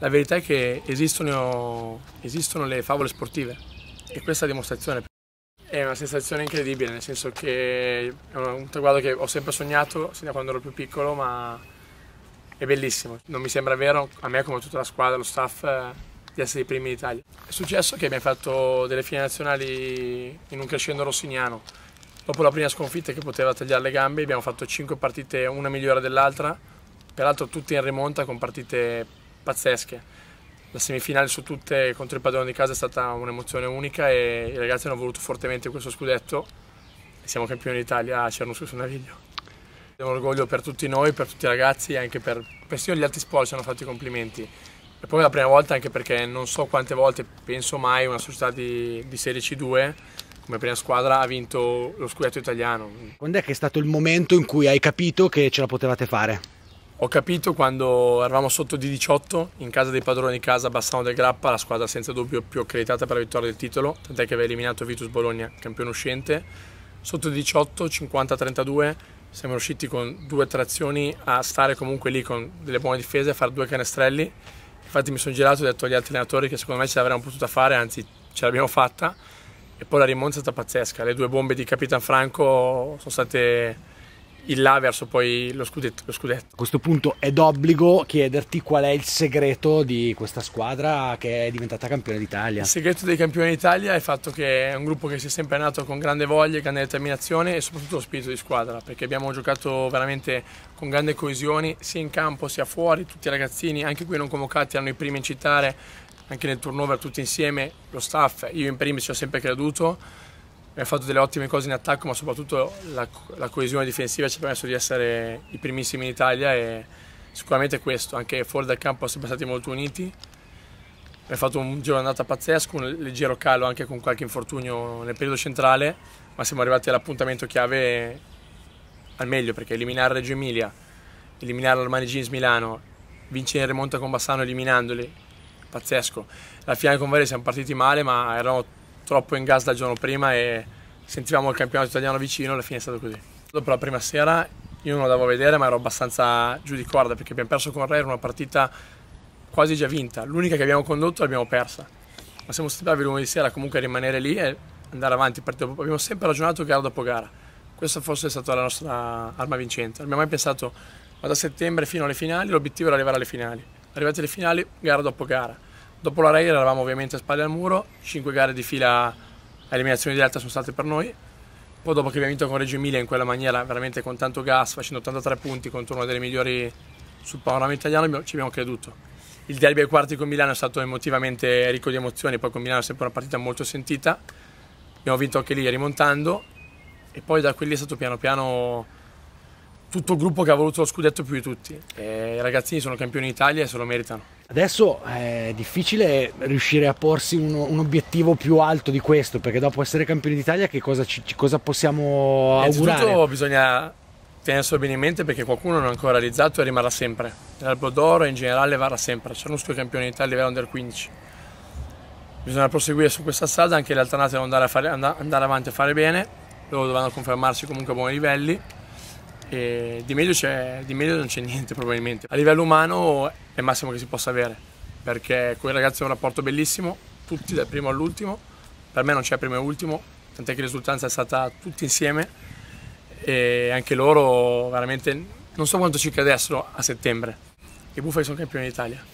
La verità è che esistono, esistono le favole sportive e questa è dimostrazione. È una sensazione incredibile, nel senso che è un traguardo che ho sempre sognato sin da quando ero più piccolo, ma è bellissimo. Non mi sembra vero, a me come a tutta la squadra, lo staff, eh, di essere i primi d'Italia. È successo che abbiamo fatto delle fine nazionali in un crescendo rossignano. Dopo la prima sconfitta che poteva tagliare le gambe, abbiamo fatto 5 partite, una migliore dell'altra, peraltro tutte in rimonta con partite pazzesche. La semifinale su tutte contro il padrone di casa è stata un'emozione unica e i ragazzi hanno voluto fortemente questo scudetto siamo campioni d'Italia a Cernusco su Naviglio. È un orgoglio per tutti noi, per tutti i ragazzi e anche per persino gli altri sport ci hanno fatto i complimenti. E poi è la prima volta anche perché non so quante volte, penso mai, una società di, di Serie C2 come prima squadra ha vinto lo scudetto italiano. Quando è che è stato il momento in cui hai capito che ce la potevate fare? Ho capito quando eravamo sotto di 18 in casa dei padroni di casa Bassano del Grappa, la squadra senza dubbio più accreditata per la vittoria del titolo, tant'è che aveva eliminato Vitus Bologna, campione uscente. Sotto di 18, 50-32, siamo riusciti con due trazioni a stare comunque lì con delle buone difese, a fare due canestrelli. Infatti mi sono girato e ho detto agli altri allenatori che secondo me ce l'avremmo potuta fare, anzi ce l'abbiamo fatta. E poi la rimonta è stata pazzesca, le due bombe di Capitan Franco sono state il là verso poi lo scudetto, lo scudetto. A questo punto è d'obbligo chiederti qual è il segreto di questa squadra che è diventata campione d'Italia. Il segreto dei campioni d'Italia è il fatto che è un gruppo che si è sempre nato con grande voglia, grande determinazione e soprattutto lo spirito di squadra, perché abbiamo giocato veramente con grande coesione sia in campo sia fuori, tutti i ragazzini, anche qui non convocati, erano i primi a incitare, anche nel turnover tutti insieme, lo staff, io in primis ci ho sempre creduto abbiamo fatto delle ottime cose in attacco, ma soprattutto la, la, coesione difensiva ci ha permesso di essere i primissimi in Italia e sicuramente questo, anche fuori dal campo siamo stati molto uniti. Abbiamo fatto un giro andata pazzesco, un leggero calo anche con qualche infortunio nel periodo centrale, ma siamo arrivati all'appuntamento chiave al meglio perché eliminare Reggio Emilia, eliminare l'Armani Jeans Milano, vincere in remonta con Bassano eliminandoli, pazzesco. La finale con Varese siamo partiti male, ma erano troppo in gas dal giorno prima e sentivamo il campionato italiano vicino, e alla fine è stato così. Dopo la prima sera io non lo devo vedere ma ero abbastanza giù di corda perché abbiamo perso con Rare una partita quasi già vinta, l'unica che abbiamo condotto l'abbiamo persa, ma siamo stati bravi lunedì sera comunque a rimanere lì e andare avanti, abbiamo sempre ragionato gara dopo gara, questa forse è stata la nostra arma vincente, non abbiamo mai pensato ma da settembre fino alle finali l'obiettivo era arrivare alle finali, arrivati alle finali gara dopo gara, Dopo la Rai eravamo ovviamente a spalle al muro, 5 gare di fila a eliminazione diretta sono state per noi. Poi dopo che abbiamo vinto con Reggio Emilia in quella maniera, veramente con tanto gas, facendo 83 punti contro una delle migliori sul panorama italiano, ci abbiamo creduto. Il derby ai quarti con Milano è stato emotivamente ricco di emozioni, poi con Milano è sempre una partita molto sentita. Abbiamo vinto anche lì rimontando e poi da quelli è stato piano piano tutto il gruppo che ha voluto lo scudetto più di tutti. E I ragazzini sono campioni d'Italia e se lo meritano. Adesso è difficile riuscire a porsi un, un obiettivo più alto di questo, perché dopo essere campioni d'Italia che cosa, ci, cosa possiamo augurare? Innanzitutto bisogna tenerselo bene in mente perché qualcuno non ha ancora realizzato e rimarrà sempre. L'albo d'oro in generale varrà sempre. C'è Cernusco è campione d'Italia a livello under 15. Bisogna proseguire su questa strada, anche le alternate devono andare, fare, andare avanti a fare bene, loro dovranno confermarsi comunque a buoni livelli e di meglio, di meglio non c'è niente probabilmente. A livello umano è il massimo che si possa avere, perché con i ragazzi è un rapporto bellissimo, tutti dal primo all'ultimo, per me non c'è primo e ultimo, tant'è che l'esultanza è stata tutti insieme e anche loro veramente non so quanto ci credessero a settembre. I Bufali sono campioni d'Italia.